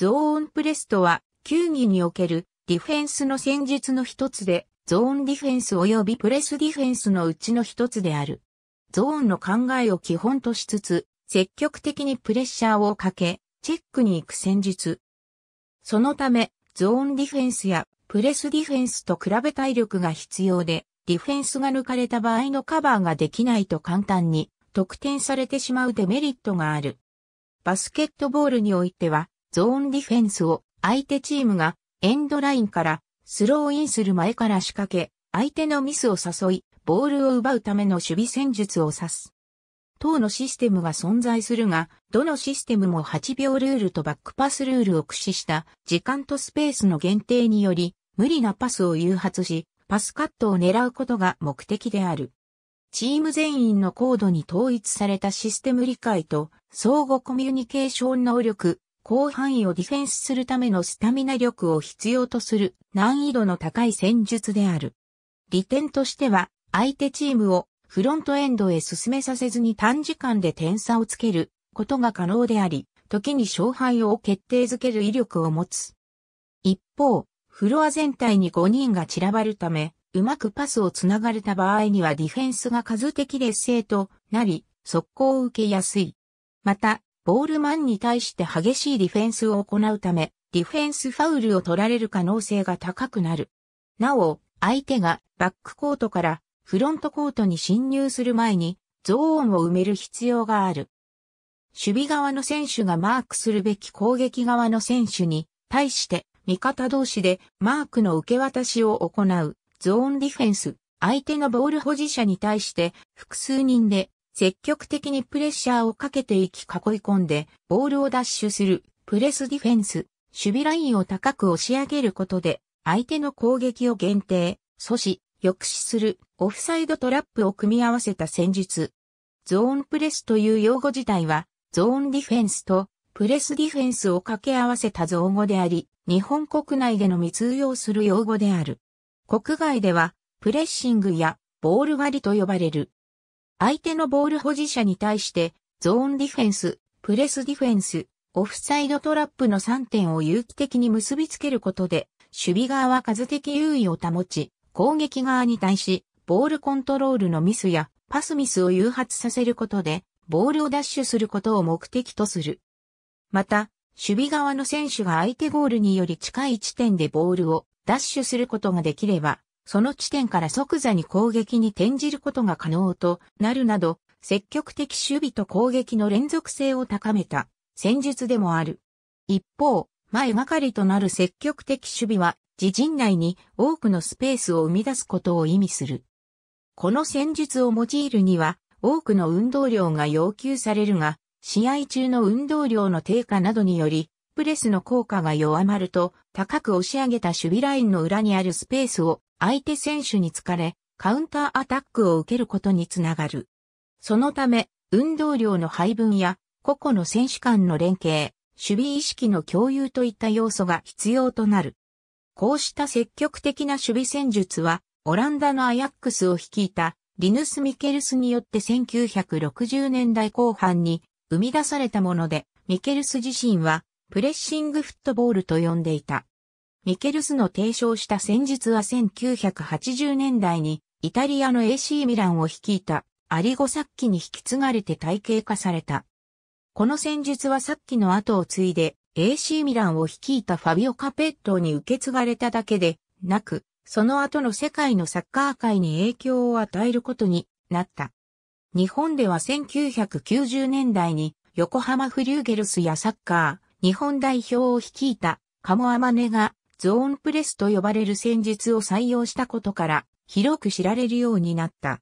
ゾーンプレスとは、球技におけるディフェンスの戦術の一つで、ゾーンディフェンス及びプレスディフェンスのうちの一つである。ゾーンの考えを基本としつつ、積極的にプレッシャーをかけ、チェックに行く戦術。そのため、ゾーンディフェンスやプレスディフェンスと比べ体力が必要で、ディフェンスが抜かれた場合のカバーができないと簡単に得点されてしまうデメリットがある。バスケットボールにおいては、ゾーンディフェンスを相手チームがエンドラインからスローインする前から仕掛け、相手のミスを誘い、ボールを奪うための守備戦術を指す。等のシステムが存在するが、どのシステムも8秒ルールとバックパスルールを駆使した時間とスペースの限定により、無理なパスを誘発し、パスカットを狙うことが目的である。チーム全員の高度に統一されたシステム理解と相互コミュニケーション能力、広範囲をディフェンスするためのスタミナ力を必要とする難易度の高い戦術である。利点としては、相手チームをフロントエンドへ進めさせずに短時間で点差をつけることが可能であり、時に勝敗を決定づける威力を持つ。一方、フロア全体に5人が散らばるため、うまくパスをつながれた場合にはディフェンスが数的劣勢となり、速攻を受けやすい。また、ボールマンに対して激しいディフェンスを行うため、ディフェンスファウルを取られる可能性が高くなる。なお、相手がバックコートからフロントコートに侵入する前にゾーンを埋める必要がある。守備側の選手がマークするべき攻撃側の選手に対して味方同士でマークの受け渡しを行うゾーンディフェンス。相手のボール保持者に対して複数人で積極的にプレッシャーをかけていき囲い込んで、ボールを奪取する、プレスディフェンス、守備ラインを高く押し上げることで、相手の攻撃を限定、阻止、抑止する、オフサイドトラップを組み合わせた戦術。ゾーンプレスという用語自体は、ゾーンディフェンスとプレスディフェンスを掛け合わせた造語であり、日本国内でのみ通用する用語である。国外では、プレッシングやボール割りと呼ばれる。相手のボール保持者に対して、ゾーンディフェンス、プレスディフェンス、オフサイドトラップの3点を有機的に結びつけることで、守備側は数的優位を保ち、攻撃側に対し、ボールコントロールのミスやパスミスを誘発させることで、ボールを奪取することを目的とする。また、守備側の選手が相手ゴールにより近い地点でボールを奪取することができれば、その地点から即座に攻撃に転じることが可能となるなど、積極的守備と攻撃の連続性を高めた戦術でもある。一方、前がかりとなる積極的守備は、自陣内に多くのスペースを生み出すことを意味する。この戦術を用いるには、多くの運動量が要求されるが、試合中の運動量の低下などにより、プレスの効果が弱まると、高く押し上げた守備ラインの裏にあるスペースを相手選手に疲れ、カウンターアタックを受けることにつながる。そのため、運動量の配分や、個々の選手間の連携、守備意識の共有といった要素が必要となる。こうした積極的な守備戦術は、オランダのアヤックスを率いたリヌス・ミケルスによって1960年代後半に生み出されたもので、ミケルス自身はプレッシングフットボールと呼んでいた。ミケルスの提唱した戦術は1980年代にイタリアの AC ミランを率いたアリゴサッキに引き継がれて体系化された。この戦術はさっきの後を継いで AC ミランを率いたファビオ・カペットに受け継がれただけでなく、その後の世界のサッカー界に影響を与えることになった。日本では1990年代に横浜フリューゲルスやサッカー、日本代表を率いたカモアマネがゾーンプレスと呼ばれる戦術を採用したことから広く知られるようになった。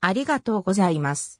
ありがとうございます。